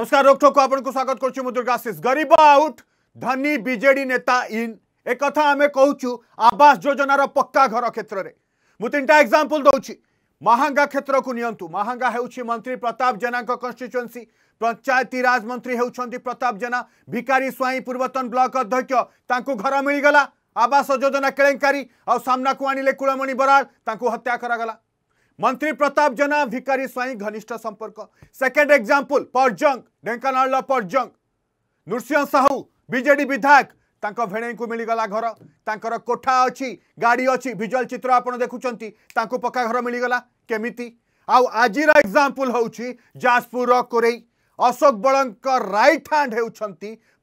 नमस्कार रोकठोक आपको स्वागत करशीष गरीब आउट धनी विजेडी नेता इन एक आम कौ आवास योजनार पक्का घर क्षेत्र में मुझा एक्जामपल दौर महांगा क्षेत्र को नियंतु महांगा हूँ मंत्री प्रताप जेना कन्स्टिट्युएन्सी पंचायतीराज मंत्री होती प्रताप जेना भिकारी स्वाई पूर्वतन ब्लक अध्यक्ष घर मिलगला आवास योजना केलेंगी आमना को आणले कूलमणि बराल हत्या करा गला मंत्री प्रताप जेना भिकारी स्वाई घनिष्ठ संपर्क second example Parjang Dhenkanal Parjang Nrusingha Sahu BJD विधायक तक भेणे को मिलगला घर तर कोठा अच्छी गाड़ी अच्छी भिजुआल चित्र आप देखुं पक्का घर मिलगला केमी आज एग्जाम्पल हूँ जाजपुर कोरे अशोक बड़ रईट हैंड हो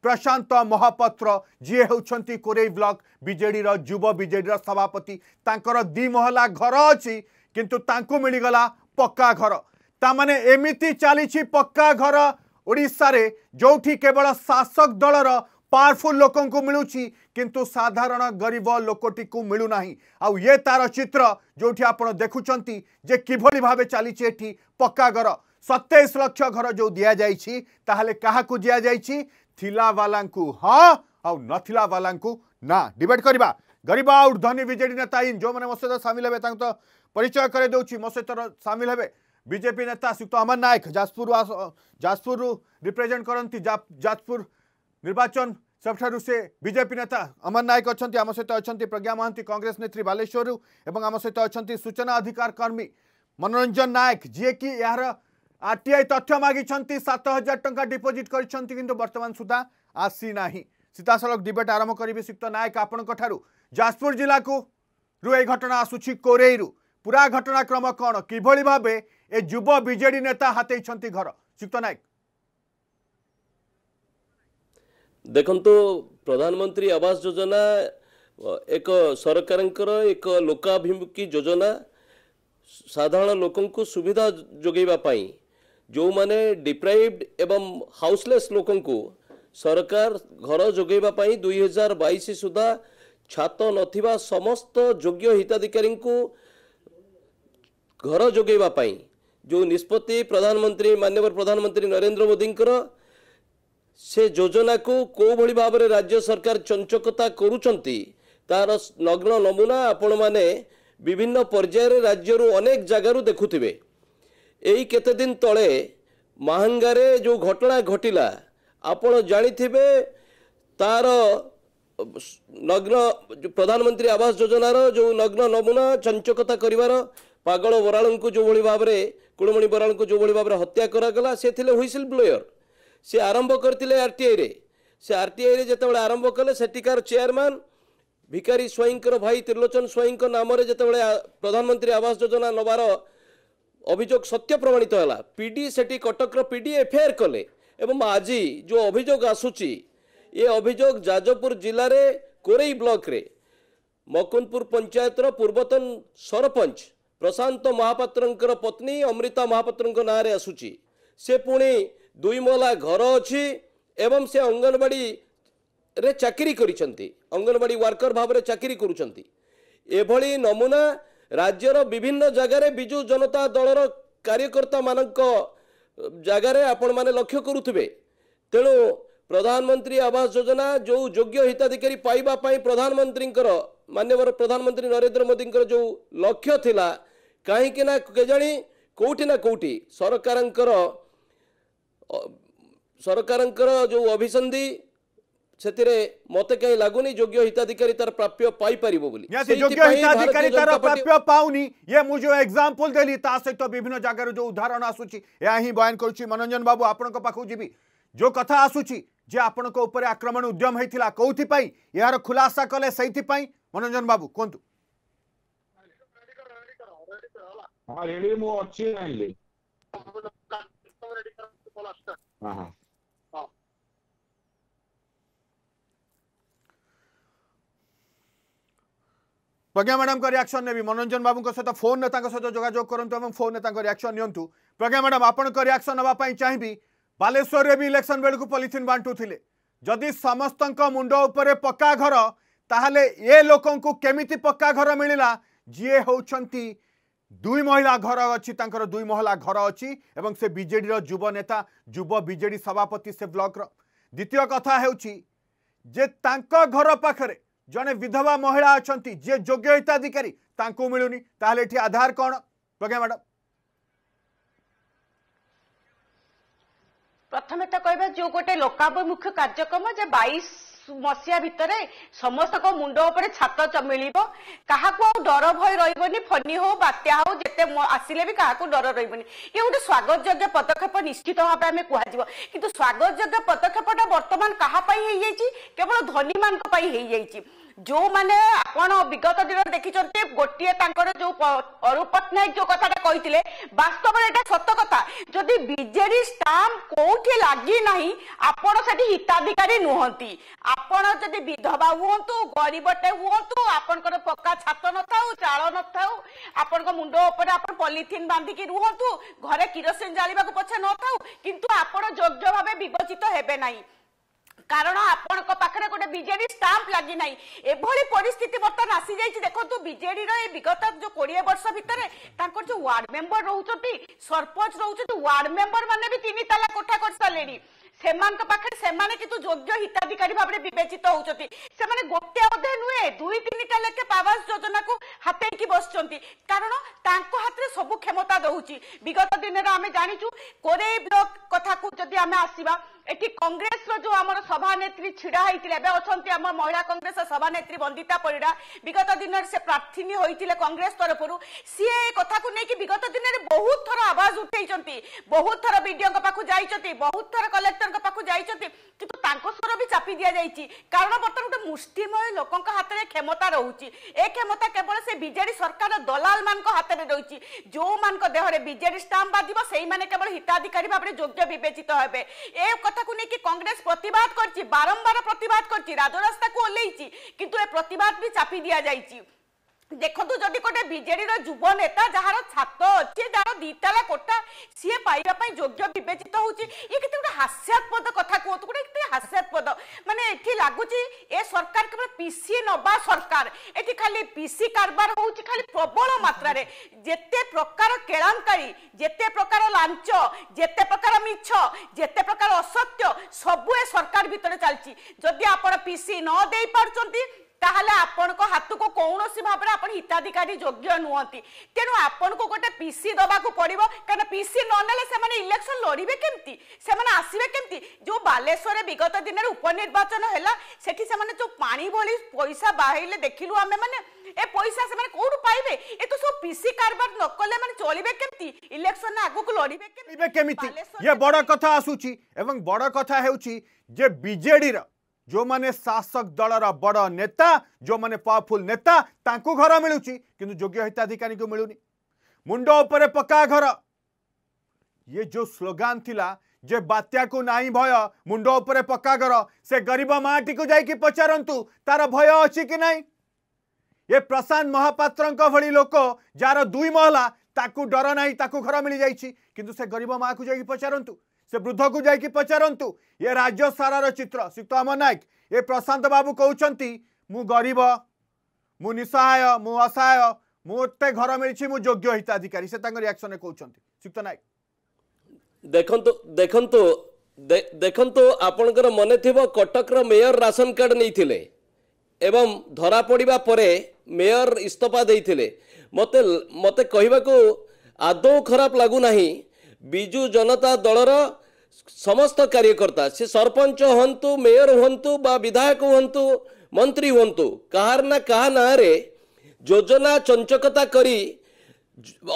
प्रशांत महापात्र जी हूँ कोरे ब्लक विजेर जुव विजेर सभापति दिमहला घर अच्छी কিন্তু তাঁকো মিলি গলা পক্কা ঘর তা মানে এমিতি চালিছি পক্কা ঘর ওড়িশা রে জৌঠি কেবল শাসক দলৰ পাওয়ারফুল লোকক মিলুচি কিন্তু সাধারণ গৰীব লোকটিকু মিলু নাহি আউ ইয়ে তার চিত্র জৌঠি आपण দেখুচন্তি যে কিভলি ভাবে চালিছে এটি পক্কা গৰ 27 লক্ষ ঘর জৌ দিয়া যায়ছি তাহলে কহা কো দিয়া যায়ছি থিলাওয়ালাଙ୍କু হ आ नथिला ना डिबेट करवा गरीब आउट धनी नेता इन जो मैंने मो सहित सामिल हे तो परिचय कर दे मो सहित सामिल हे बीजेपी नेता श्रीक्त अमर नायक जाजपुर जाजपुर रिप्रेजेंट करती जाजपुर निर्वाचन सब से बीजेपी नेता अमर नायक अच्छा आम सहित अच्छा प्रज्ञा महांती कंग्रेस नेत्री बालेश्वर और आम सहित अच्छा सूचना अधिकार कर्मी मनोरंजन नायक जी कि यार आई तथ्य मागिंट सात हजार टाइम डिपोजिट कर बर्तमान सुधा आसीना ସିଧାସଳଖ ଡିବେଟ୍ ଆରମ୍ଭ କରିବେ ସିକ୍ତ ନାୟକ ଆପଣଙ୍କ ଠାରୁ ଯାଜପୁର ଜିଲ୍ଲାକୁ ରୁ ଏହି ଘଟଣା ଆସୁଛି କୋରେଇରୁ ପୁରା ଘଟଣାକ୍ରମ କ'ଣ କିଭଳି ଭାବେ ଏ ଯୁବ ବିଜେଡି ନେତା ହାତେଇଛନ୍ତି ଘର ସିକ୍ତ ନାୟକ ଦେଖନ୍ତୁ ପ୍ରଧାନମନ୍ତ୍ରୀ ଆବାସ ଯୋଜନା ଏକ ସରକାରଙ୍କର ଏକ ଲୋକାଭିମୁଖୀ ଯୋଜନା ସାଧାରଣ ଲୋକଙ୍କୁ ସୁବିଧା ଯୋଗାଇବା ପାଇଁ ଯେଉଁମାନେ ଡିପ୍ରାଇଭ୍ଡ ଏବଂ ହାଉସଲେସ୍ ଲୋକଙ୍କୁ ସରକାର ଘର ଯୋଗାଇବା ପାଇଁ ଦୁଇ ହଜାର ବାଇଶ ସୁଦ୍ଧା ଛାତ ନଥିବା ସମସ୍ତ ଯୋଗ୍ୟ ହିତାଧିକାରୀଙ୍କୁ ଘର ଯୋଗାଇବା ପାଇଁ ଯେଉଁ ନିଷ୍ପତ୍ତି ପ୍ରଧାନମନ୍ତ୍ରୀ ମାନ୍ୟବର ପ୍ରଧାନମନ୍ତ୍ରୀ ନରେନ୍ଦ୍ର ମୋଦିଙ୍କର ସେ ଯୋଜନାକୁ କେଉଁଭଳି ଭାବରେ ରାଜ୍ୟ ସରକାର ଚଞ୍ଚକତା କରୁଛନ୍ତି ତାର ନଗ୍ନ ନମୁନା ଆପଣମାନେ ବିଭିନ୍ନ ପର୍ଯ୍ୟାୟରେ ରାଜ୍ୟରୁ ଅନେକ ଜାଗାରୁ ଦେଖୁଥିବେ ଏଇ କେତେଦିନ ତଳେ ମାହାଙ୍ଗାରେ ଯେଉଁ ଘଟଣା ଘଟିଲା ଆପଣ ଜାଣିଥିବେ ତାର ନଗ୍ନ ପ୍ରଧାନମନ୍ତ୍ରୀ ଆବାସ ଯୋଜନାର ଯେଉଁ ନଗ୍ନ ନମୁନା ଚଞ୍ଚକତା କରିବାର ପାଗଳ ବରାଳଙ୍କୁ ଯେଉଁଭଳି ଭାବରେ କୁଳମଣି ବରାଳଙ୍କୁ ଯେଉଁଭଳି ଭାବରେ ହତ୍ୟା କରାଗଲା ସେ ଥିଲେ ହୁଇସିଲ୍ ବ୍ଲୋୟର୍ ସେ ଆରମ୍ଭ କରିଥିଲେ ଆର୍ ଟି ଆଇରେ ସେ ଆର୍ ଟି ଆଇରେ ଯେତେବେଳେ ଆରମ୍ଭ କଲେ ସେଠିକାର ଚେୟାରମ୍ୟାନ୍ ଭିକାରୀ ସ୍ୱାଇଁଙ୍କର ଭାଇ ତ୍ରିଲୋଚନ ସ୍ୱାଇଁଙ୍କ ନାମରେ ଯେତେବେଳେ ପ୍ରଧାନମନ୍ତ୍ରୀ ଆବାସ ଯୋଜନା ନେବାର ଅଭିଯୋଗ ସତ୍ୟ ପ୍ରମାଣିତ ହେଲା ପି ଡି ସେଠି କଟକର ପି ଡି ଏଫ୍ଆଇଆର୍ କଲେ ଏବଂ ଆଜି ଯେଉଁ ଅଭିଯୋଗ ଆସୁଛି ଏ ଅଭିଯୋଗ ଯାଜପୁର ଜିଲ୍ଲାରେ କୋରେଇ ବ୍ଲକରେ ମକୁନ୍ଦପୁର ପଞ୍ଚାୟତର ପୂର୍ବତନ ସରପଞ୍ଚ ପ୍ରଶାନ୍ତ ମହାପାତ୍ରଙ୍କର ପତ୍ନୀ ଅମ୍ରିତା ମହାପାତ୍ରଙ୍କ ନାଁରେ ଆସୁଛି ସେ ପୁଣି ଦୁଇମହଲା ଘର ଅଛି ଏବଂ ସେ ଅଙ୍ଗନବାଡ଼ିରେ ଚାକିରି କରିଛନ୍ତି ଅଙ୍ଗନବାଡ଼ି ୱାର୍କର ଭାବରେ ଚାକିରି କରୁଛନ୍ତି ଏଭଳି ନମୁନା ରାଜ୍ୟର ବିଭିନ୍ନ ଜାଗାରେ ବିଜୁ ଜନତା ଦଳର କାର୍ଯ୍ୟକର୍ତ୍ତାମାନଙ୍କ ଜାଗାରେ ଆପଣମାନେ ଲକ୍ଷ୍ୟ କରୁଥିବେ ତେଣୁ ପ୍ରଧାନମନ୍ତ୍ରୀ ଆବାସ ଯୋଜନା ଯେଉଁ ଯୋଗ୍ୟ ହିତାଧିକାରୀ ପାଇବା ପାଇଁ ପ୍ରଧାନମନ୍ତ୍ରୀଙ୍କର ମାନ୍ୟବର ପ୍ରଧାନମନ୍ତ୍ରୀ ନରେନ୍ଦ୍ର ମୋଦିଙ୍କର ଯେଉଁ ଲକ୍ଷ୍ୟ ଥିଲା କାହିଁକି ନା କେଜାଣି କେଉଁଠି ନା କେଉଁଠି ସରକାରଙ୍କର ସରକାରଙ୍କର ଯେଉଁ ଅଭିସନ୍ଧି से मत कहीं लगुनि योग्य हिताधिकारी तार प्राप्य पाई योग्य हिताधिकारी तार प्राप्य पाउनी ये मु जो एग्जांपल देली ता सहित विभिन्न जगह रो जो उदाहरण आसुची या ही बयान करूची मनोरंजन बाबू आपन को पाखू जीबी जो कथा आसुची जे आपन को ऊपर आक्रमण उद्यम हेतिला कोथि पाई यार खुलासा कले सहित पाई मनोरंजन बाबू कोंतु हां रेडी मु अच्छी नहीं ले हां प्रज्ञा मैडम का रिएक्शन नेबी मनोरंजन बाबू का सहित फोन में सहित जोजोग करूँ फोन में रिएक्शन नियंतु प्रज्ञा मैडम आपंक रिएक्शन नापी चाहिए बालेश्वर में भी इलेक्शन बेलू पलिथिन बांटुले जदि समस्त मुंड पक्का घर ताल ये लोक केमी पक्का घर मिलला जी हूं दुई महिला घर अच्छी दुई महिला घर अच्छी से बजेर जुव नेता जुव बजे सभापति से ब्लक्र द्वित कथा हो घर पाखे জনে বিধবা মহিলা অনেক যে যোগ্য হিতাধিকারী তাঁকু মিলুনি তাহলে এটি আধার কণ প্রজ্ঞা ম্যাডাম প্রথমে তো কহবা যে গোটে লোকাভিমুখ্য কার্যক্রম যে বাইশ ମସିହା ଭିତରେ ସମସ୍ତଙ୍କ ମୁଣ୍ଡ ଉପରେ ଛାତ ଚମିଳିବ କାହାକୁ ଆଉ ଡର ଭୟ ରହିବନି ଫନି ହଉ ବାତ୍ୟା ହଉ ଯେତେ ଆସିଲେ ବି କାହାକୁ ଡର ରହିବନି ଇଏ ଗୋଟେ ସ୍ୱାଗତ ଯୋଗ୍ୟ ପଦକ୍ଷେପ ନିଶ୍ଚିତ ଭାବେ ଆମେ କୁହାଯିବ କିନ୍ତୁ ସ୍ୱାଗତ ଯୋଗ୍ୟ ପଦକ୍ଷେପଟା ବର୍ତ୍ତମାନ କାହା ପାଇଁ ହେଇଯାଇଛି କେବଳ ଧନୀମାନଙ୍କ ପାଇଁ ହେଇଯାଇଛି ଯେଉଁମାନେ ଆପଣ ବିଗତ ଦିନରେ ଦେଖିଛନ୍ତି ଗୋଟିଏ ତାଙ୍କର ଯୋଉ ଅରୁପ ପଟ୍ଟନାୟକ ଯୋଉ କଥାଟା କହିଥିଲେ ବାସ୍ତବରେ ଏଇଟା ସତ କଥା ଯଦି ବିଜେଡି ଷ୍ଟାମ୍ପ କୋଉଠି ଲାଗି ନାହିଁ ଆପଣ ସେଠି ହିତାଧିକାରୀ ନୁହନ୍ତି ଆପଣ ଯଦି ବିଧବା ହୁଅନ୍ତୁ ଗରିବଟେ ହୁଅନ୍ତୁ ଆପଣଙ୍କର ପକ୍କା ଛାତ ନଥାଉ ଚାଳ ନଥାଉ ଆପଣଙ୍କ ମୁଣ୍ଡ ଉପରେ ଆପଣ ପଲିଥିନ ବାନ୍ଧିକି ରୁହନ୍ତୁ ଘରେ କିରୋସିନ ଜାଳିବାକୁ ପଛେ ନଥାଉ କିନ୍ତୁ ଆପଣ ଯୋଗ୍ୟ ଭାବେ ବିବେଚିତ ହେବେ ନାହିଁ কারণ আপনার পাখে গোটে বিজেডি স্টাম্প লাগি না এভাবে পরিস্থিতি বর্তমান আসি যাই দেখুন বিজেডির এই বিগত যে কোড়িয়ে বর্ষ ভিতরে তাঁর যে ওয়ার্ড মেম্বর রোচান সরপঞ্চ রোচান ওয়ার্ড মেম্বর মানে বি তিন তালা কোঠা করে সারে ସେମାନଙ୍କ ପାଖରେ ସେମାନେ କିନ୍ତୁ ଯୋଗ୍ୟ ହିତାଧିକାରୀ ଭାବରେ ବିବେଚିତ ହଉଛନ୍ତି ସେମାନେ ଗୋଟିଏ ଅଧେ ନୁହେଁ ଦୁଇ ତିନିଟା ଲେଖେ ଆବାସ ଯୋଜନାକୁ ହାତେଇକି ବସୁଛନ୍ତି କାରଣ ତାଙ୍କ ହାତରେ ସବୁ କ୍ଷମତା ଦଉଛି ବିଗତ ଦିନରେ ଆମେ ଜାଣିଛୁ କୋରେଇ ବ୍ଲକ କଥାକୁ ଯଦି ଆମେ ଆସିବା এটি কংগ্রেস আমার সভানেত্রী ছিড়া হয়েছিল এবে অনেক আমার মহিলা কংগ্রেস সভানেত্রী বন্দিতা পরিড়া বিগত দিনের সে প্রার্থী হয়েছিল কংগ্রেস তরফ সি এই কথা নিয়ে বিগত দিনের বহু থর আওয়াজ উঠেছেন বহু থর বিডিও পাখ যাই বহু থর কলেক্টর পাখ যাই কিন্তু তাঁর বি চাপি দিয়া যাই কারণ বর্তমান গোটে মুষ্টিময় লোক হাতের ক্ষমতা রয়েছে এ ক্ষমতা কেবল সে বিজেডি সরকার দলাল মান হাতের রয়েছে যে দেহরে বিজেডি স্টাম্প বাধিব সেই মানে কেবল হিতাধিকারী ভাবে যোগ্য বিবেচিত হবে এ কথা কথাকে নিয়ে কংগ্রেস প্রতিবাদ করছি বারম্বার প্রতিবাদ করছি রাজরাস্তা ওহ্লাইছি কিন্তু এ প্রতিবাদ বি চাপি দিয়া যাইছি দেখন্তু যদি গোটে বিজেডির যুব নেতা যার ছাত অছি যার দিতালা কোটা সি পাইবা যোগ্য বিবেচিত হচ্ছে ইয়ে কেতে গোটে হাস্যাস্পদ কথা কুহতু গোটে কেতে হাস্যাস্পদ মানে এটি লাগুচি এ সরকার কেবল পিসি নবা সরকার এটি খালি পিসি কারবার হচ্ছে খালি প্রবল মাত্রার যেতে প্রকার কেলাঙ্কারী যেতে প্রকার লাঞ্চ যেতে প্রকার মিছ যেতে প্রকার অসত্য সবু এ সরকার ভিতরে চালছি যদি আপনার পিসি ন দেই ताहले आपण को हाथ को कोनोसी भाबरे आपण हिताधिकारी योग्य नुवंती तेनु आपण को गोटे पीसी दबा को पड़िबो कारण पीसी ननले से माने इलेक्शन लड़िबे केमती से माने आसीबे केमती जो बालेश्वर विगत दिन उपनिर्वाचन हैला सेठी से माने जो पानी बोली पैसा बाहिले देखिलु आमे माने ए पैसा से माने कोड पाइबे ए तो सब पीसी कारबार नकले माने चलिबे केमती इलेक्शन ना आगु को लड़िबे केमती ये बड़ा कथा आसुची एवं बड़ा कथा हेउची जे बीजेडी रा जो मैंने शासक दलर बड़ नेता जो मैंने पावरफुल नेता घर मिलूँ कि योग्य हिताधिकारी को मिलूनी मुंड पक्का घर ये जो स्लोगान थिला जे बात्या को नाई भय मुंड पक्का घर से गरीब माँ टी जा पचारत तार भय अच्छी कि ना ये प्रशांत महापात्र भली लोक जार दुई महला डर ना घर मिल जाइछि कि गरीब माँ को जा पचारंतु ସେ ବୃଦ୍ଧକୁ ଯାଇକି ପଚାରନ୍ତୁ ଏ ରାଜ୍ୟ ସାରାର ଚିତ୍ର ସୀତାମ ନାୟକ ଏ ପ୍ରଶାନ୍ତ ବାବୁ କହୁଛନ୍ତି ମୁଁ ଗରିବ ମୁଁ ନିଃସହାୟ ମୁଁ ଅସହାୟ ମୋତେ ଘର ମିଳିଛି ମୁଁ ଯୋଗ୍ୟ ହିତାଧିକାରୀ ସେ ତାଙ୍କ ରିଆକ୍ସନରେ କହୁଛନ୍ତି ଶ୍ରୀଯୁକ୍ତ ନାୟକ ଦେଖନ୍ତୁ ଦେଖନ୍ତୁ ଦେଖନ୍ତୁ ଆପଣଙ୍କର ମନେ ଥିବ କଟକର ମେୟର ରାସନ କାର୍ଡ଼ ନେଇଥିଲେ ଏବଂ ଧରାପଡ଼ିବା ପରେ ମେୟର ଇସ୍ତଫା ଦେଇଥିଲେ ମୋତେ ମୋତେ କହିବାକୁ ଆଦୌ ଖରାପ ଲାଗୁନାହିଁ ବିଜୁ ଜନତା ଦଳର ସମସ୍ତ କାର୍ଯ୍ୟକର୍ତ୍ତା ସେ ସରପଞ୍ଚ ହୁଅନ୍ତୁ ମେୟର ହୁଅନ୍ତୁ ବା ବିଧାୟକ ହୁଅନ୍ତୁ ମନ୍ତ୍ରୀ ହୁଅନ୍ତୁ କାହାର ନା କାହା ନାଁରେ ଯୋଜନା ଚଞ୍ଚକତା କରି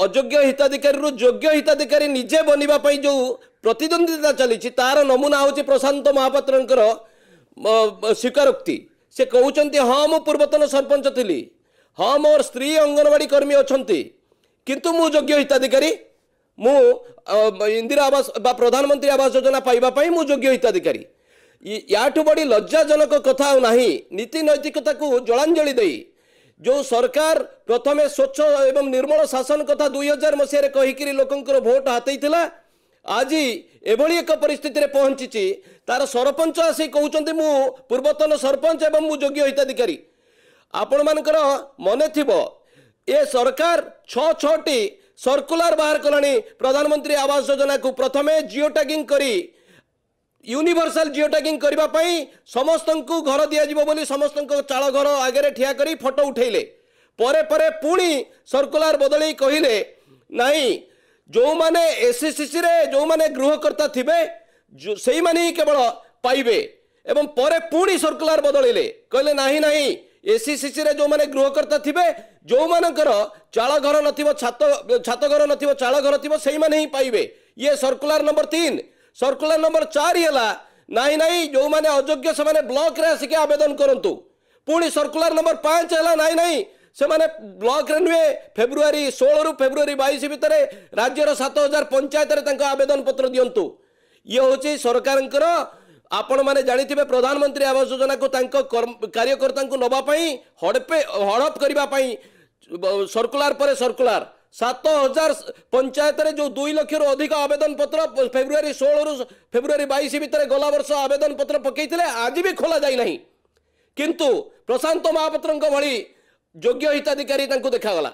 ଅଯୋଗ୍ୟ ହିତାଧିକାରୀରୁ ଯୋଗ୍ୟ ହିତାଧିକାରୀ ନିଜେ ବନିବା ପାଇଁ ଯେଉଁ ପ୍ରତିଦ୍ୱନ୍ଦ୍ୱିତା ଚାଲିଛି ତାର ନମୁନା ହେଉଛି ପ୍ରଶାନ୍ତ ମହାପାତ୍ରଙ୍କର ସ୍ୱୀକାରୋକ୍ତି ସେ କହୁଛନ୍ତି ହଁ ମୁଁ ପୂର୍ବତନ ସରପଞ୍ଚ ଥିଲି ହଁ ମୋର ସ୍ତ୍ରୀ ଅଙ୍ଗନବାଡ଼ି କର୍ମୀ ଅଛନ୍ତି କିନ୍ତୁ ମୁଁ ଯୋଗ୍ୟ ହିତାଧିକାରୀ ମୁଁ ଇନ୍ଦିରା ଆବାସ ବା ପ୍ରଧାନମନ୍ତ୍ରୀ ଆବାସ ଯୋଜନା ପାଇବା ପାଇଁ ମୁଁ ଯୋଗ୍ୟ ହିତାଧିକାରୀ ୟାଠୁ ବଡ଼ି ଲଜ୍ଜାଜନକ କଥା ଆଉ ନାହିଁ ନୀତି ନୈତିକତାକୁ ଜଳାଞ୍ଜଳି ଦେଇ ଯେଉଁ ସରକାର ପ୍ରଥମେ ସ୍ୱଚ୍ଛ ଏବଂ ନିର୍ମଳ ଶାସନ କଥା ଦୁଇ ହଜାର ମସିହାରେ କହିକିରି ଲୋକଙ୍କର ଭୋଟ ହାତେଇଥିଲା ଆଜି ଏଭଳି ଏକ ପରିସ୍ଥିତିରେ ପହଞ୍ଚିଛି ତାର ସରପଞ୍ଚ ଆସି କହୁଛନ୍ତି ମୁଁ ପୂର୍ବତନ ସରପଞ୍ଚ ଏବଂ ମୁଁ ଯୋଗ୍ୟ ହିତାଧିକାରୀ ଆପଣମାନଙ୍କର ମନେଥିବ ଏ ସରକାର ଛଅ ଛଅଟି ସର୍କୁଲାର ବାହାର କଲାଣି ପ୍ରଧାନମନ୍ତ୍ରୀ ଆବାସ ଯୋଜନାକୁ ପ୍ରଥମେ ଜିଓ ଟ୍ୟାଗିଂ କରି ୟୁନିଭର୍ସାଲ ଜିଓ ଟ୍ୟାଗିଂ କରିବା ପାଇଁ ସମସ୍ତଙ୍କୁ ଘର ଦିଆଯିବ ବୋଲି ସମସ୍ତଙ୍କ ଚାଳ ଘର ଆଗରେ ଠିଆ କରି ଫଟୋ ଉଠାଇଲେ ପରେ ପରେ ପୁଣି ସର୍କୁଲାର ବଦଳେଇ କହିଲେ ନାହିଁ ଯେଉଁମାନେ ଏସ୍ସିସିସିରେ e ଯେଉଁମାନେ ଗୃହକର୍ତ୍ତା ଥିବେ ସେଇମାନେ ହିଁ କେବଳ ପାଇବେ ଏବଂ ପରେ ପୁଣି ସର୍କୁଲାର ବଦଳିଲେ କହିଲେ ନାହିଁ ନାହିଁ ଏସ୍ସିସିସିରେ ଯେଉଁମାନେ ଗୃହକର୍ତ୍ତା ଥିବେ ଯେଉଁମାନଙ୍କର ଚାଳଘର ନଥିବ ଛାତ ଛାତଘର ନଥିବ ଚାଳଘର ଥିବ ସେଇମାନେ ହିଁ ପାଇବେ ଇଏ ସର୍କୁଲାର ନମ୍ବର ତିନି ସର୍କୁଲାର ନମ୍ବର ଚାରି ହେଲା ନାଇଁ ନାଇଁ ଯେଉଁମାନେ ଅଯୋଗ୍ୟ ସେମାନେ ବ୍ଲକରେ ଆସିକି ଆବେଦନ କରନ୍ତୁ ପୁଣି ସର୍କୁଲାର ନମ୍ବର ପାଞ୍ଚ ହେଲା ନାଇଁ ନାଇଁ ସେମାନେ ବ୍ଲକରେ ନୁହେଁ ଫେବୃଆରୀ ଷୋହଳରୁ ଫେବୃଆରୀ ବାଇଶ ଭିତରେ ରାଜ୍ୟର ସାତ ହଜାର ପଞ୍ଚାୟତରେ ତାଙ୍କ ଆବେଦନ ପତ୍ର ଦିଅନ୍ତୁ ଇଏ ହେଉଛି ସରକାରଙ୍କର ଆପଣମାନେ ଜାଣିଥିବେ ପ୍ରଧାନମନ୍ତ୍ରୀ ଆବାସ ଯୋଜନାକୁ ତାଙ୍କ କାର୍ଯ୍ୟକର୍ତ୍ତାଙ୍କୁ ନେବା ପାଇଁ ହଡ଼ପେ ହଡ଼ପ କରିବା ପାଇଁ ସର୍କୁଲାର ପରେ ସର୍କୁଲାର ସାତ ହଜାର ପଞ୍ଚାୟତରେ ଯେଉଁ ଦୁଇ ଲକ୍ଷରୁ ଅଧିକ ଆବେଦନପତ୍ର ଫେବୃଆରୀ ଷୋହଳରୁ ଫେବୃଆରୀ ବାଇଶ ଭିତରେ ଗଲା ବର୍ଷ ଆବେଦନପତ୍ର ପକାଇଥିଲେ ଆଜି ବି ଖୋଲାଯାଇନାହିଁ କିନ୍ତୁ ପ୍ରଶାନ୍ତ ମହାପାତ୍ରଙ୍କ ଭଳି ଯୋଗ୍ୟ ହିତାଧିକାରୀ ତାଙ୍କୁ ଦେଖାଗଲା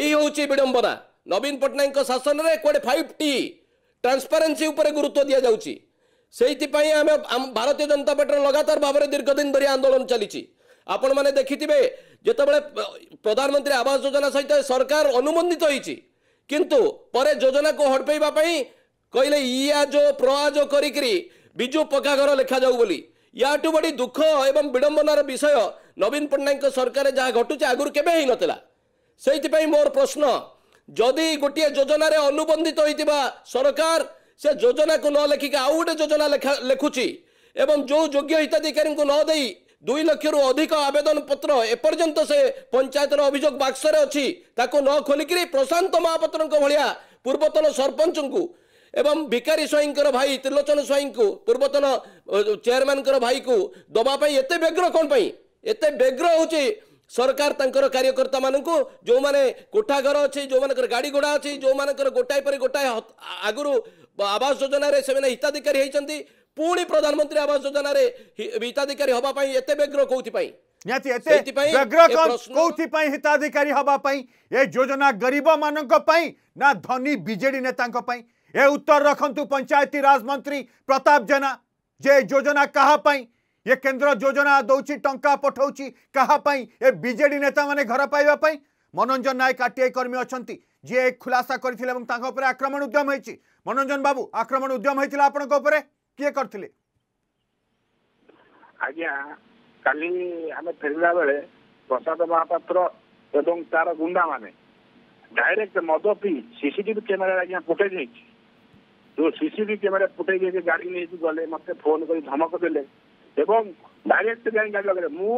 ଏହି ହେଉଛି ବିଡ଼ମ୍ବନା ନବୀନ ପଟ୍ଟନାୟକଙ୍କ ଶାସନରେ କୁଆଡ଼େ ଫାଇଭ୍ ଟି ଟ୍ରାନ୍ସପାରେନ୍ସି ଉପରେ ଗୁରୁତ୍ୱ ଦିଆଯାଉଛି ସେଇଥିପାଇଁ ଆମେ ଭାରତୀୟ ଜନତା ପାର୍ଟିର ଲଗାତାର ଭାବରେ ଦିନ ଧରି ଆନ୍ଦୋଳନ ଚାଲିଛି ଆପଣମାନେ ଦେଖିଥିବେ ଯେତେବେଳେ ପ୍ରଧାନମନ୍ତ୍ରୀ ଆବାସ ଯୋଜନା ସହିତ ସରକାର ଅନୁମୋଦିତ ହୋଇଛି କିନ୍ତୁ ପରେ ଯୋଜନାକୁ ହଡ଼ପେଇବା ପାଇଁ କହିଲେ ଇଆଜ ପ୍ରଆଜ କରିକିରି ବିଜୁ ପକ୍କା ଘର ଲେଖାଯାଉ ବୋଲି ୟାଠୁ ବଢ଼ି ଦୁଃଖ ଏବଂ ବିଡ଼ମ୍ବନାର ବିଷୟ ନବୀନ ପଟ୍ଟନାୟକଙ୍କ ସରକାର ଯାହା ଘଟୁଛି ଆଗରୁ କେବେ ହେଇନଥିଲା ସେଇଥିପାଇଁ ମୋର ପ୍ରଶ୍ନ ଯଦି ଗୋଟିଏ ଯୋଜନାରେ ଅନୁବନ୍ଧିତ ହୋଇଥିବା ସରକାର ସେ ଯୋଜନାକୁ ନ ଲେଖିକି ଆଉ ଗୋଟେ ଯୋଜନା ଲେଖୁଛି ଏବଂ ଯେଉଁ ଯୋଗ୍ୟ ହିତାଧିକାରୀଙ୍କୁ ନ ଦେଇ ଦୁଇ ଲକ୍ଷରୁ ଅଧିକ ଆବେଦନ ପତ୍ର ଏପର୍ଯ୍ୟନ୍ତ ସେ ପଞ୍ଚାୟତର ଅଭିଯୋଗ ବାକ୍ସରେ ଅଛି ତାକୁ ନ ଖୋଲିକିରି ପ୍ରଶାନ୍ତ ମହାପାତ୍ରଙ୍କ ଭଳିଆ ପୂର୍ବତନ ସରପଞ୍ଚଙ୍କୁ ଏବଂ ଭିକାରୀ ସ୍ୱାଇଁଙ୍କର ଭାଇ ତ୍ରିଲୋଚନ ସ୍ୱାଇଁଙ୍କୁ ପୂର୍ବତନ ଚେୟାରମ୍ୟାନଙ୍କର ଭାଇକୁ ଦେବା ପାଇଁ ଏତେ ବ୍ୟଗ୍ର କ'ଣ ପାଇଁ ଏତେ ବ୍ୟଗ୍ର ହେଉଛି ସରକାର ତାଙ୍କର କାର୍ଯ୍ୟକର୍ତ୍ତାମାନଙ୍କୁ ଯେଉଁମାନେ କୋଠାଘର ଅଛି ଯେଉଁମାନଙ୍କର ଗାଡ଼ି ଘୋଡ଼ା ଅଛି ଯେଉଁମାନଙ୍କର ଗୋଟାଏ ପରେ ଗୋଟାଏ ଆଗରୁ आवास योजन से हिताधिकारी होती ପୁଣି ପ୍ରଧାନମନ୍ତ୍ରୀ ଆବାସ ଯୋଜନାରେ ହିତାଧିକାରୀ ହବା ପାଇଁ ଏତେ ବ୍ୟଗ୍ର କୋଉଥିପାଇଁ ନିହାତି ଏତେ ବ୍ୟଗ୍ର କୋଉଥିପାଇଁ ହିତାଧିକାରୀ ହବା ପାଇଁ ଏ ଯୋଜନା ଗରିବମାନଙ୍କ ପାଇଁ ନା ଧନୀ ବିଜେଡି ନେତାଙ୍କ ପାଇଁ ଏ ଉତ୍ତର ରଖନ୍ତୁ ପଞ୍ଚାୟତି ରାଜ ମନ୍ତ୍ରୀ ପ୍ରତାପ ଜେନା ଯେ ଯୋଜନା କାହା ପାଇଁ ଏ କେନ୍ଦ୍ର ଯୋଜନା ଦେଉଛି ଟଙ୍କା ପଠାଉଛି କାହା ପାଇଁ ଏ ବିଜେଡି ନେତାମାନେ ଘର ପାଇବା ପାଇଁ মনোরঞ্জন নায়ক আরটিআই কর্মী অনেক যে খুলাসা করেছিল এবং তাঁর উপরে আক্রমণ উদ্যম হয়েছে মনোরঞ্জন বাবু আক্রমণ উদ্যম হয়েছিল আপনার উপরে কি করলে আজ্ঞা কালি আমি ফেরা বেড়ে প্রসাদ মহাপাত্র এবং তার গুন্ডা মানে ডাইরেক্ট মদ পি সিসিটিভি ক্যামেরা আজ্ঞা ফুটেজ হয়েছে তো সিসিটিভি ক্যামেরা ଫୁଟେଇ ଦେଇକି গাড়ি নিয়ে গলে মতো ফোন করে ধমক ଦେଲେ এবং ডাইরেক্ট গাড়ি গাড়ি ଲଗେଇଲେ মু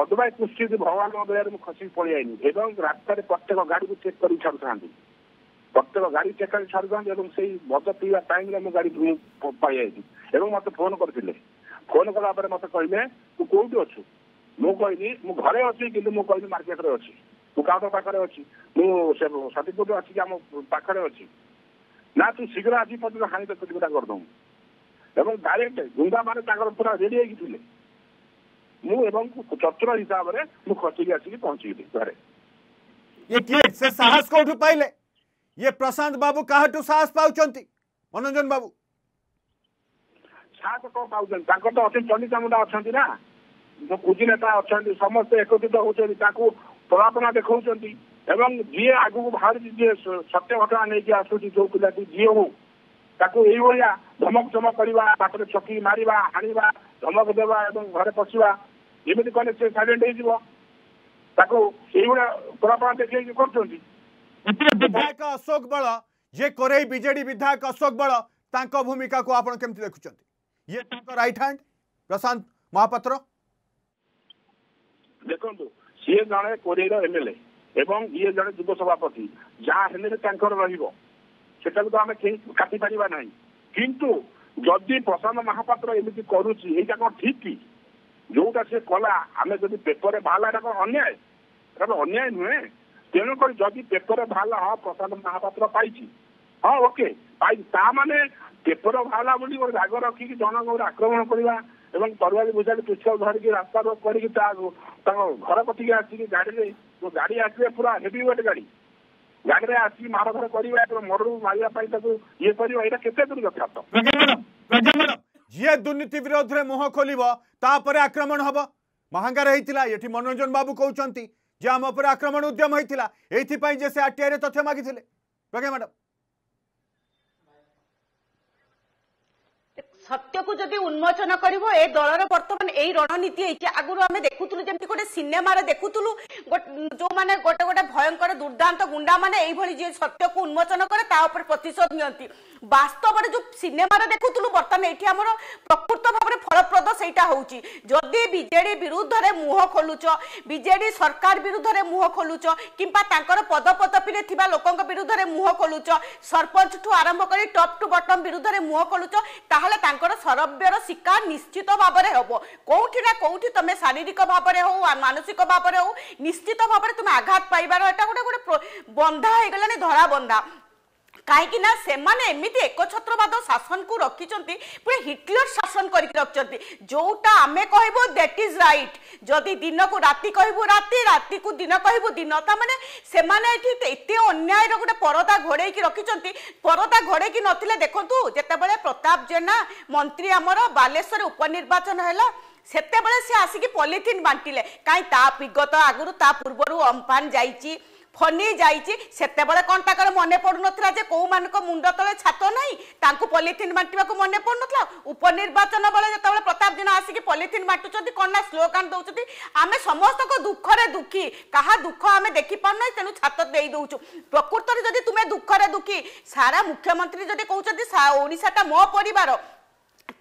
ଅଦବାଇ କୃଷ୍ଟି ଭଗବାନଙ୍କ ଦୟାରେ ମୁଁ ଖସିକି ଆଇନି ଏବଂ ରାସ୍ତାରେ ପ୍ରତ୍ୟେକ ଗାଡ଼ିକୁ ଚେକ୍ କରିକି ଛାଡ଼ୁଥାନ୍ତି ପ୍ରତ୍ୟେକ ଗାଡ଼ି ଚେକ୍ କରି ଛାଡ଼ୁଥାନ୍ତି ଏବଂ ସେଇ ମଦ ପିଇବା ଟାଇମ୍ରେ ମୁଁ ଗାଡ଼ି ପାଇଯାଇଛି ଏବଂ ମୋତେ ଫୋନ୍ କରିଥିଲେ ଫୋନ୍ କଲା ପରେ ମୋତେ କହିଲେ ତୁ କୋଉଠି ଅଛୁ ମୁଁ କହିଲି ମୁଁ ଘରେ ଅଛି କିନ୍ତୁ ମୁଁ କହିଲି ମାର୍କେଟରେ ଅଛି ତୁ କାହା ପାଖରେ ଅଛି ମୁଁ ସେ ସତୀପୁର ଅଛି କି ଆମ ପାଖରେ ଅଛି ନା ତୁ ଶୀଘ୍ର ଆଜି ପର୍ଯ୍ୟନ୍ତ ହାଣି ତୋ ପିଟିପିଟା ଏବଂ ଡାଇରେକ୍ଟ ଗୁଣ୍ଡାମାନେ ତାଙ୍କର ପୁରା ରେଡି ହେଇକି ଥିଲେ ମୁଁ ଏବଂ ଚତୁର ହିସାବରେ ମୁଁ ଖଟିକି ଆସିକି ପହଞ୍ଚିଲି ଘରେ ଇଏ କିଏ ସେ ସାହସ କୋଉଠୁ ପାଇଲେ ଇଏ ପ୍ରଶାନ୍ତ ବାବୁ କାହାଠୁ ସାହସ ପାଉଛନ୍ତି ମନୋରଞ୍ଜନ ବାବୁ ସାହସ କଣ ପାଉଛନ୍ତି ତାଙ୍କର ତ ଅଛନ୍ତି ଚଣ୍ଡିକା ମୁଣ୍ଡା ଅଛନ୍ତି ନା ଯୋଉ କୁଜି ନେତା ଅଛନ୍ତି ସମସ୍ତେ ଏକତ୍ରିତ ହଉଛନ୍ତି ତାଙ୍କୁ ପ୍ରଳାପନା ଦେଖାଉଛନ୍ତି ଏବଂ ଯିଏ ଆଗକୁ ବାହାରୁଛି ଯିଏ ସତ୍ୟ ଘଟଣା ନେଇକି ଆସୁଛି ଯୋଉ ପିଲାଟି ଯିଏ ହଉ ତାକୁ ଏଇଭଳିଆ ଧମକ ଧମକ କରିବା ତାପରେ ଛକି ମାରିବା ହାଣିବା धमक देवा घर पशा एमती कले सी सैलेंट विधायक अशोक बल ये कई विजेडी विधायक अशोक बल भूमिका को आप देखुं ये रईट हैंड प्रशांत महापात्र देखो सीए जड़े कोरेर एम एवं ये जड़े युव सभापति जहां हेल्ले रहा तो आम का ना कि ଯଦି ପ୍ରଶାନ୍ତ ମହାପାତ୍ର ଏମିତି କରୁଛି ଏଇଟା କଣ ଠିକ କି ଯୋଉଟା ସେ କଲା ଆମେ ଯଦି ପେପରରେ ବାହାରିଲା ଏଇଟା କଣ ଅନ୍ୟାୟ ଏଇଟା ଅନ୍ୟାୟ ନୁହେଁ ତେଣୁକରି ଯଦି ପେପରରେ ବାହାରିଲା ହଁ ପ୍ରଶାନ୍ତ ମହାପାତ୍ର ପାଇଛି ହଁ ଓକେ ପାଇଛି ତା ମାନେ ପେପର ବାହାରିଲା ବୋଲି ଗୋଟେ ରାଗ ରଖିକି ଜଣଙ୍କ ଉପରେ ଆକ୍ରମଣ କରିବା ଏବଂ ତରବାରୀ ବୁଝାଲି ପିଛା ଧରିକି ରାସ୍ତା ରୋକ କରିକି ତା ତାଙ୍କ ଘର କତିକି ଆସିକି ଗାଡିରେ ଗାଡି ଆସିବେ ପୁରା ହେଭି ୱେଟ୍ ଗାଡି ଗାଡ଼ିରେ ଆସିକି ମାରଧର କରିବା ମରରୁ ମାରିବା ପାଇଁ ତାକୁ ଇଏ କରିବା ଏଇଟା କେତେ ଦୂର ଯଥାର୍ଥ ଯିଏ ଦୁର୍ନୀତି ବିରୋଧରେ ମୁହଁ ଖୋଲିବ ତାପରେ ଆକ୍ରମଣ ହବ ମହାଙ୍ଗାରେ ହେଇଥିଲା ଏଠି ମନୋରଞ୍ଜନ ବାବୁ କହୁଛନ୍ତି ଯେ ଆମ ଉପରେ ଆକ୍ରମଣ ଉଦ୍ୟମ ହେଇଥିଲା ଏଇଥିପାଇଁ ଯେ ସେ ଆର୍ଟିଆଇରେ ତଥ୍ୟ ମାଗିଥିଲେ ପ୍ରଜ୍ଞା ମ୍ୟାଡ଼ାମ୍ সত্যকু যদি উন্মোচন করব এ দলর বর্তমান এই রণনীতি হয়েছে আগুন আমি দেখুলু যেমন গোটে সিনেমার দেখুলু যে গোটে গোটে ভয়ঙ্কর দুর্দান্ত গুন্ডা মানে এইভাবে যে সত্যকু উন্মোচন করে তা উপরে প্রতিশোধ নিয়ন্তি বাস্তবরে যে সিনেমার দেখুলু বর্তমানে এটি আমার প্রকৃত ভাবে ফলপ্রদ সেইটা হচ্ছে যদি বিজেডি বিরুদ্ধে মুহ খোলুচ বিজেডি সরকার বিরুদ্ধে মুহ খোলুচ কিংবা তাঁর পদপদপীরে থাকা লোক বিরুদ্ধে মুহ খোলুচ সরপঞ্চ ঠু আরম্ভ করে টপ টু বটম বিরুদ্ধে মুহ খোলুচ তাহলে তাঁর সরব্যর শিকার নিশ্চিত ভাবে হব কোটি না কোটি তুমি শারীরিক ভাবে হো মানসিক ভাবে হো নিশ্চিত ভাবে তুমি আঘাত পাইবার এটা গোটে গোটে বন্ধা হয়ে গলানি ধরা বন্ধা কাইকি না সেমানে এমিতি একছত্রবাদ শাসন কু রাখিছন্তি পুরা হিটলর শাসন করি রাখিছন্তি যোটা আমি কহিবু দ্যাট ইজ রাইট যদি দিনকু রাতি কহিবু রাতি রাতিকু দিন কহিবু দিন তা মানে সেমানে এটি এতে অন্যায়র গোটে পরদা ঘোড়াইকি রাখিছন্তি পরদা ঘোড়াইকি নথিলে দেখন্তু যেতবেলে প্রতাপ জেনা মন্ত্রী আমার বালেশ্বর উপনির্বাচন হেলা সেতবে সে আসিকি পলিথিন বাঁটিলে কাই তা বিগত আগর তা পূর্বর অম্ফান যাইছি ଫନି ଯାଇଛି ସେତେବେଳେ କ'ଣ ତାଙ୍କର ମନେ ପଡ଼ୁନଥିଲା ଯେ କେଉଁମାନଙ୍କ ମୁଣ୍ଡ ତଳେ ଛାତ ନାହିଁ ତାଙ୍କୁ ପଲିଥିନ୍ ବାଣ୍ଟିବାକୁ ମନେ ପଡ଼ୁନଥିଲା ଉପନିର୍ବାଚନ ବେଳେ ଯେତେବେଳେ ପ୍ରତାପ ଦିନ ଆସିକି ପଲିଥିନ୍ ବାଣ୍ଟୁଛନ୍ତି କ'ଣ ନା ସ୍ଲୋଗାନ୍ ଦେଉଛନ୍ତି ଆମେ ସମସ୍ତଙ୍କ ଦୁଃଖରେ ଦୁଃଖୀ କାହା ଦୁଃଖ ଆମେ ଦେଖିପାରୁନାହିଁ ତେଣୁ ଛାତ ଦେଇ ଦେଉଛୁ ପ୍ରକୃତରେ ଯଦି ତୁମେ ଦୁଃଖରେ ଦୁଃଖୀ ସାରା ମୁଖ୍ୟମନ୍ତ୍ରୀ ଯଦି କହୁଛନ୍ତି ଓଡ଼ିଶାଟା ମୋ ପରିବାର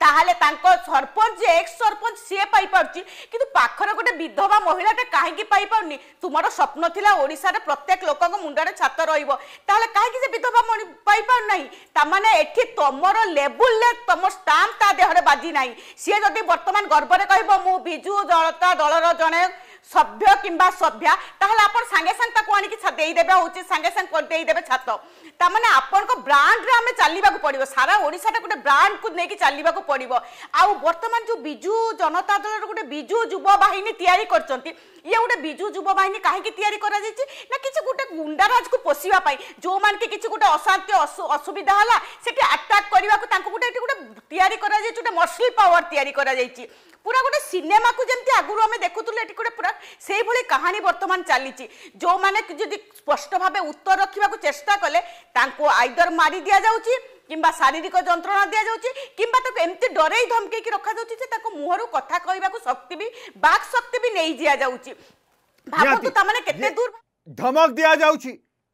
তাহলে তাঙ্ক সরপঞ্চ যে এক্স সরপঞ্চ সি পাইপারছি কিন্তু পাখরে গোটে বিধবা মহিলাটা কাহিকি পাইপারনি তোমার স্বপ্ন লা ওড়িশার প্রত্যেক লোক মুন্ডরে ছাত রহব তাহলে কাহিকি যে বিধবা পাইপার না মানে এটি তোমার লেবুলে তোমার স্টাম্প তা দেহরে বাজি নাই সি যদি বর্তমান গর্বরে কহব মু বিজু জনতা দলর জনে সভ্য কিংবা সভ্যা তাহলে আপনার সাংে সাং তাকে আনিকি দেইদেবে হচ্ছে সাংে সাং দেইদেবে ছাত তার মানে আপনার ব্রাণ্ডরে আমি চালবাকে পড়ব সারা ওড়শাটা গোটে ব্রাণ্ডকু নিয়ে চালবাকে পড়ব আউ বর্তমান যে বিজু জনতা দলের গোটে বিজু যুব বাহিনী তৈরি করছেন ইয়ে গোটে বিজু যুব বাহিনী কাহিকি তৈরি করা যাইছে না কিছু গোটে গুন্ডারাজকে পোষিবা পাই যে কিছু গোটে অশান্তি অসুবিধা হলা সেটি আটাক করা গোটে গোটে তৈরি করা যাইছে গোটে মসল পাওয়ার তৈরি করা যাইছে পুরা গোটে সিনেমাকে যেমনি আগুন আমি দেখুলে এটি গোটে পুরা সেইভাবে কাহিনী বর্তমান চালিছি যে যদি স্পষ্ট ভাবে উত্তর রাখা চেষ্টা কলে তাঁকু আইদর মারি দিয়া যাচ্ছে কিংবা শারীরিক যন্ত্রণা দিয়া যাচ্ছে কিংবা তাকে এমতি ডরাই ধমকাইকি রখা যাচ্ছে যে তাকে মুহরু কথা কহবাকু শক্তি বি বাক শক্তি বি নেই দিয়া যাচ্ছে ভাবতু তার মানে কেতে দূর ধমক দিয়া যাচ্ছে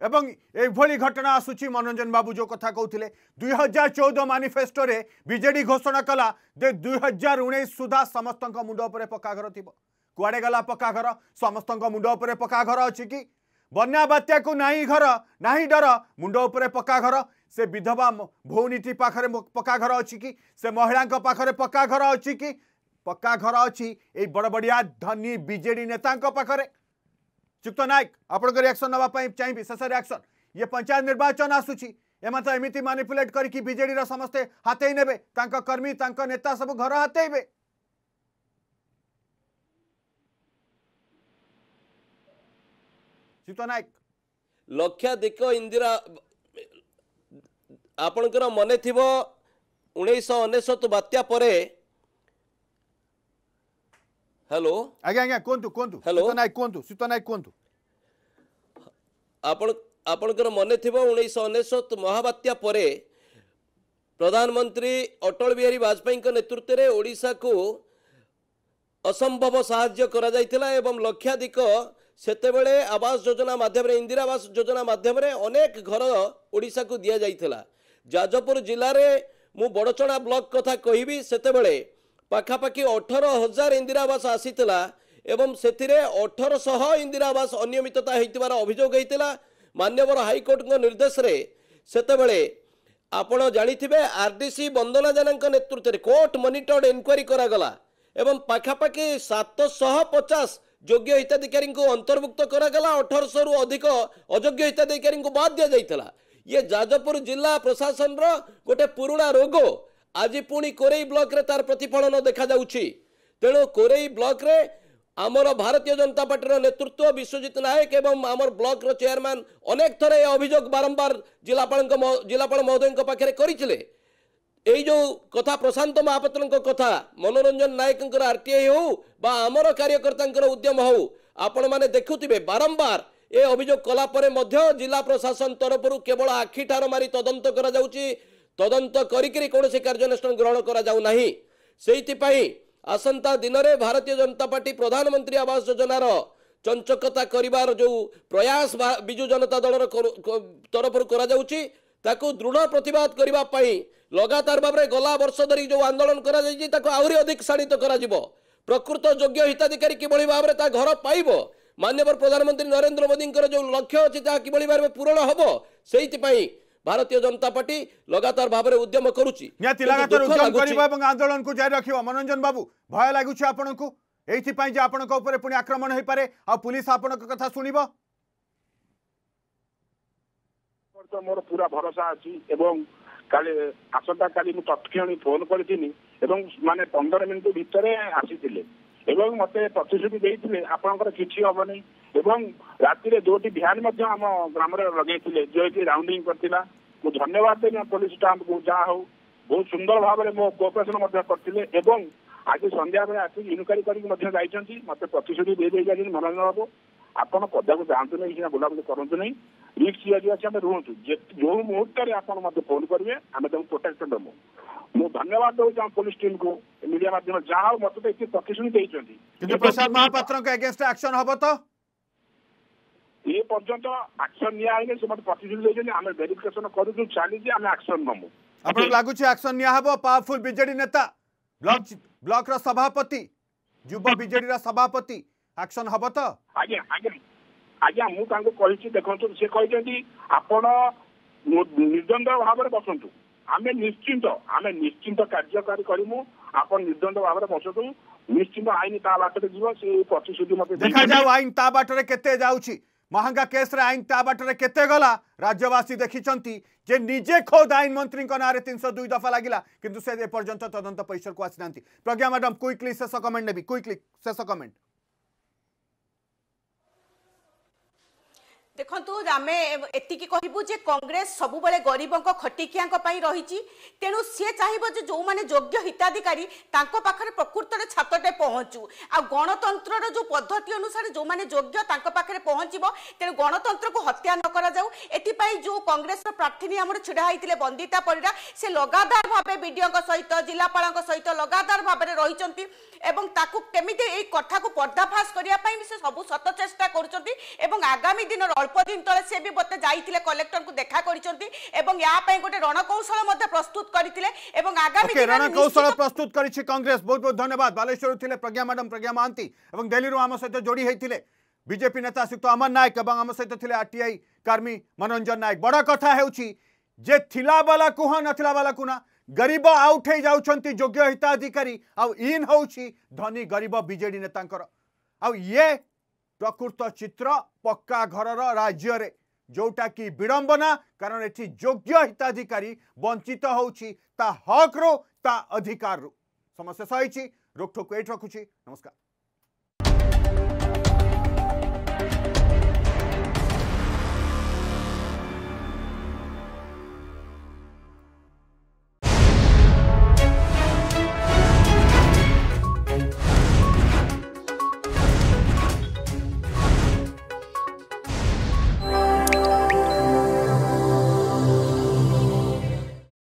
এবং এইভাবে ঘটনা আসুচি মনোরঞ্জন বাবু যে কথা কৌলে দুই হাজার চৌদ মানিফেস্টোরে বিজেডি ঘোষণা কলা যে দুই হাজার উনিশ সুদ্ধা সমস্ত মুন্ড উপরে পকাঘর থাকবে কুয়াড়ে গলা পকাঘর সমস্ত মুন্ড উপরে পকাঘর অছি কি বন্যা বাত্যাকু নাই ঘর নাই ডর মুন্ড উপরে পকাঘর সে বিধবা ভৌণীটি পাখে পকাঘর অছি কি সে মহিলাঙ্ক পাখে পকাঘর অছি কি পকাঘর অছি এই বড় বড়িয়া ধনী বিজেডি নেতাঙ্ক পাখে चुक्त नायक आपण रियाक्शन नापी चाहिए शेष रिएक्शन ये पंचायत निर्वाचन आसूसी एम तो एमती मानिपुलेट करके विजेड समस्ते हाथ ने कर्मी नेता सब घर हाथे लक्षाधिक इंदिरा आपणकर मन थी उन्नीस अनेशत बात्या ହ୍ୟାଲୋ ଆଜ୍ଞା ଆଜ୍ଞା କୁହନ୍ତୁ କୁହନ୍ତୁ ହ୍ୟାଲୋ ନାୟକ କୁହନ୍ତୁ ସୀତା ନାୟକ କୁହନ୍ତୁ ଆପଣ ଆପଣଙ୍କର ମନେ ଥିବ ଉଣେଇଶହ ଅନେଶତ ମହାବାତ୍ୟା ପରେ ପ୍ରଧାନମନ୍ତ୍ରୀ ଅଟଳ ବିହାରୀ ବାଜପେୟୀଙ୍କ ନେତୃତ୍ୱରେ ଓଡ଼ିଶାକୁ ଅସମ୍ଭବ ସାହାଯ୍ୟ କରାଯାଇଥିଲା ଏବଂ ଲକ୍ଷାଧିକ ସେତେବେଳେ ଆବାସ ଯୋଜନା ମାଧ୍ୟମରେ ଇନ୍ଦିରା ଆବାସ ଯୋଜନା ମାଧ୍ୟମରେ ଅନେକ ଘର ଓଡ଼ିଶାକୁ ଦିଆଯାଇଥିଲା ଯାଜପୁର ଜିଲ୍ଲାରେ ମୁଁ ବଡ଼ଚଣା ବ୍ଲକ୍ କଥା କହିବି ସେତେବେଳେ ପାଖାପାଖି ଅଠର ହଜାର ଇନ୍ଦିରାବାସ ଆସିଥିଲା ଏବଂ ସେଥିରେ ଅଠରଶହ ଇନ୍ଦିରାବାସ ଅନିୟମିତତା ହୋଇଥିବାର ଅଭିଯୋଗ ହୋଇଥିଲା ମାନ୍ୟବର ହାଇକୋର୍ଟଙ୍କ ନିର୍ଦ୍ଦେଶରେ ସେତେବେଳେ ଆପଣ ଜାଣିଥିବେ ଆର୍ ଡି ସି ବନ୍ଦନା ଜେନାଙ୍କ ନେତୃତ୍ୱରେ କୋର୍ଟ ମନିଟର୍ଡ ଇନକ୍ୱାରି କରାଗଲା ଏବଂ ପାଖାପାଖି ସାତଶହ ପଚାଶ ଯୋଗ୍ୟ ହିତାଧିକାରୀଙ୍କୁ ଅନ୍ତର୍ଭୁକ୍ତ କରାଗଲା ଅଠରଶହରୁ ଅଧିକ ଅଯୋଗ୍ୟ ହିତାଧିକାରୀଙ୍କୁ ବାଦ୍ ଦିଆଯାଇଥିଲା ଇଏ ଯାଜପୁର ଜିଲ୍ଲା ପ୍ରଶାସନର ଗୋଟେ ପୁରୁଣା ରୋଗ ଆଜି ପୁଣି କୋରେଇ ବ୍ଲକରେ ତାର ପ୍ରତିଫଳନ ଦେଖାଯାଉଛି ତେଣୁ କୋରେଇ ବ୍ଲକରେ ଆମର ଭାରତୀୟ ଜନତା ପାର୍ଟିର ନେତୃତ୍ୱ ବିଶ୍ୱଜିତ ନାୟକ ଏବଂ ଆମର ବ୍ଲକର ଚେୟାରମ୍ୟାନ ଅନେକ ଥର ଏ ଅଭିଯୋଗ ବାରମ୍ବାର ଜିଲ୍ଲାପାଳଙ୍କ ଜିଲ୍ଲାପାଳ ମହୋଦୟଙ୍କ ପାଖରେ କରିଥିଲେ ଏଇ ଯେଉଁ କଥା ପ୍ରଶାନ୍ତ ମହାପାତ୍ରଙ୍କ କଥା ମନୋରଞ୍ଜନ ନାୟକଙ୍କର ଆର୍ଟିଆଇ ହେଉ ବା ଆମର କାର୍ଯ୍ୟକର୍ତ୍ତାଙ୍କର ଉଦ୍ୟମ ହେଉ ଆପଣମାନେ ଦେଖୁଥିବେ ବାରମ୍ବାର ଏ ଅଭିଯୋଗ କଲା ପରେ ମଧ୍ୟ ଜିଲ୍ଲା ପ୍ରଶାସନ ତରଫରୁ କେବଳ ଆଖିଠାର ମାରି ତଦନ୍ତ କରାଯାଉଛି ତଦନ୍ତ କରିକିରି କୌଣସି କାର୍ଯ୍ୟାନୁଷ୍ଠାନ ଗ୍ରହଣ କରାଯାଉନାହିଁ ସେଇଥିପାଇଁ ଆସନ୍ତା ଦିନରେ ଭାରତୀୟ ଜନତା ପାର୍ଟି ପ୍ରଧାନମନ୍ତ୍ରୀ ଆବାସ ଯୋଜନାର ଚଞ୍ଚକତା କରିବାର ଯେଉଁ ପ୍ରୟାସ ବିଜୁ ଜନତା ଦଳର ତରଫରୁ କରାଯାଉଛି ତାକୁ ଦୃଢ଼ ପ୍ରତିବାଦ କରିବା ପାଇଁ ଲଗାତାର ଭାବରେ ଗଲା ବର୍ଷ ଧରି ଯେଉଁ ଆନ୍ଦୋଳନ କରାଯାଇଛି ତାକୁ ଆହୁରି ଅଧିକ ଶାଳିତ କରାଯିବ ପ୍ରକୃତ ଯୋଗ୍ୟ ହିତାଧିକାରୀ କିଭଳି ଭାବରେ ତା ଘର ପାଇବ ମାନ୍ୟବର ପ୍ରଧାନମନ୍ତ୍ରୀ ନରେନ୍ଦ୍ର ମୋଦିଙ୍କର ଯେଉଁ ଲକ୍ଷ୍ୟ ଅଛି ତାହା କିଭଳି ଭାବରେ ପୂରଣ ହେବ ସେଇଥିପାଇଁ ଭାରତୀୟ ଜନତା ପାର୍ଟି ଲଗାତାର ଭାବରେ ଉଦ୍ୟମ କରୁଛି ନିହାତି ଲଗାତାର ଉଦ୍ୟମ କରିବ ଏବଂ ଆନ୍ଦୋଳନକୁ ଜାରି ରଖିବ ମନୋରଞ୍ଜନ ବାବୁ ଭୟ ଲାଗୁଛି ଆପଣଙ୍କୁ ଏଇଥିପାଇଁ ଯେ ଆପଣଙ୍କ ଉପରେ ପୁଣି ଆକ୍ରମଣ ହୋଇପାରେ ଆଉ ପୁଲିସ ଆପଣଙ୍କ କଥା ଶୁଣିବ ମୋର ପୁରା ଭରସା ଅଛି ଏବଂ କାଲି ଆସନ୍ତାକାଲି ମୁଁ ତତ୍କ୍ଷଣି ଫୋନ କରିଥିଲି ଏବଂ ମାନେ ପନ୍ଦର ମିନିଟ୍ ଭିତରେ ଆସିଥିଲେ ଏବଂ ମୋତେ ପ୍ରତିଶ୍ରୁତି ଦେଇଥିଲେ ଆପଣଙ୍କର କିଛି ହବନି रातिर दो आम ग्राम लगे जो कि राउंडिंग कर धन्यवाद देवी पुलिस स्टाफ को जहाँ हूँ बहुत सुंदर भाव में मो कोपरेसन करते आज सन्या बेले इनक्वारी करी जाइंट मत प्रतिश्रुति दे मनोरंजन बाबू आप पदा को जातु नहीं बुलाबूली करूँ ना रिक्स जी आम रुंतु जो मुहूर्त में आप मत फोन करेंगे आम तुम प्रोटेक्टेड नमु मु धन्यवाद दूसरी आम पुलिस टीम को मीडिया मध्यम जहाँ मत तो ये प्रतिश्रुति प्रसाद महापात्र ଏ ପର୍ଯ୍ୟନ୍ତ ଆକ୍ସନ ନିଆ ହେଇନି ସେମାନେ ପ୍ରତିଶ୍ରୁତି ଦେଇଛନ୍ତି ଆମେ ଭେରିଫିକେସନ କରୁଛୁ ଚାଲିଛି ଆମେ ଆକ୍ସନ ନମୁ ଆପଣଙ୍କୁ ଲାଗୁଛି ଆକ୍ସନ ନିଆହେବ ପାୱାରଫୁଲ ବିଜେଡି ନେତା ବ୍ଲକ ବ୍ଲକର ସଭାପତି ଯୁବ ବିଜେଡିର ସଭାପତି ଆକ୍ସନ ହବ ତ ଆଜ୍ଞା ଆଜ୍ଞା ଆଜ୍ଞା ମୁଁ ତାଙ୍କୁ କହିଛି ଦେଖନ୍ତୁ ସେ କହିଛନ୍ତି ଆପଣ ନିର୍ଦ୍ୱନ୍ଦ ଭାବରେ ବସନ୍ତୁ ଆମେ ନିଶ୍ଚିନ୍ତ ଆମେ ନିଶ୍ଚିନ୍ତ କାର୍ଯ୍ୟକାରୀ କରିମୁ ଆପଣ ନିର୍ଦ୍ୱନ୍ଦ ଭାବରେ ବସନ୍ତୁ ନିଶ୍ଚିନ୍ତ ଆଇନ ତା ବାଟରେ ଯିବ ସେ ପ୍ରତିଶ୍ରୁତି ମୋତେ ଦେଖାଯାଉ ଆଇନ ତା ବାଟରେ କେତେ ଯାଉଛି महांगा केस्रे आईन ता बाटर केतगला राज्यवासी देखी जे निजे खोद आईन मंत्री नाँ तीन सौ दुई दफा लगला कितु से पर्यटन तदंत पैसर को आसी प्रज्ञा मैडम क्विकली शेष कमेंट नेबी क्विकली शेष कमेंट ଦେଖନ୍ତୁ ଆମେ ଏତିକି କହିବୁ ଯେ କଂଗ୍ରେସ ସବୁବେଳେ ଗରିବଙ୍କ ଖଟିକିଆଙ୍କ ପାଇଁ ରହିଛି ତେଣୁ ସିଏ ଚାହିଁବ ଯେ ଯେଉଁମାନେ ଯୋଗ୍ୟ ହିତାଧିକାରୀ ତାଙ୍କ ପାଖରେ ପ୍ରକୃତରେ ଛାତଟେ ପହଞ୍ଚୁ ଆଉ ଗଣତନ୍ତ୍ରର ଯେଉଁ ପଦ୍ଧତି ଅନୁସାରେ ଯେଉଁମାନେ ଯୋଗ୍ୟ ତାଙ୍କ ପାଖରେ ପହଞ୍ଚିବ ତେଣୁ ଗଣତନ୍ତ୍ରକୁ ହତ୍ୟା ନ କରାଯାଉ ଏଥିପାଇଁ ଯେଉଁ କଂଗ୍ରେସର ପ୍ରାର୍ଥିନୀ ଆମର ଛିଡ଼ା ହେଇଥିଲେ ବନ୍ଦିତା ପରିଡ଼ା ସେ ଲଗାତାର ଭାବେ ବିଡିଓଙ୍କ ସହିତ ଜିଲ୍ଲାପାଳଙ୍କ ସହିତ ଲଗାତାର ଭାବରେ ରହିଛନ୍ତି ଏବଂ ତାକୁ କେମିତି ଏଇ କଥାକୁ ପର୍ଦ୍ଦାଫାସ କରିବା ପାଇଁ ସେ ସବୁ ଶତ ଚେଷ୍ଟା କରୁଛନ୍ତି ଏବଂ ଆଗାମୀ ଦିନର অল্প দিন তলে সে বি মতো যাই কলেক্টর কু দেখা করছেন এবং ইয়াপাই গোটে রণকৌশল প্রস্তুত করে এবং আগামী রণকৌশল প্রস্তুত করেছে কংগ্রেস বহুত বহুত ধন্যবাদ বালেশ্বর লে প্রজ্ঞা ম্যাডাম প্রজ্ঞা মহান্তি এবং দিল্লি আম সহ যোড়ি হয়েছিল বিজেপি নেতা শ্রীযুক্ত অমর নায়ক এবং আম সহ লে আরটিআই কর্মী মনোরঞ্জন নায়ক বড় কথা হচ্ছে যে লালা কুহ নালা কুনা গরিব আউট হয়ে যাচ্ছেন যোগ্য হিতাধিকারী আন হচ্ছে ধনী গরিব বিজেডি নেতাঙ্কর আয়ে প্রকৃত চিত্র ପକ୍କା ଘରର ରାଜ୍ୟରେ ଯେଉଁଟାକି ବିଡ଼ମ୍ବନା କାରଣ ଏଠି ଯୋଗ୍ୟ ହିତାଧିକାରୀ ବଞ୍ଚିତ ହେଉଛି ତା ହକ୍ରୁ ତା ଅଧିକାରରୁ ସମସ୍ୟା ସହିଛି ରୋକଠୋକ୍ ଏଇଠି ରଖୁଛି ନମସ୍କାର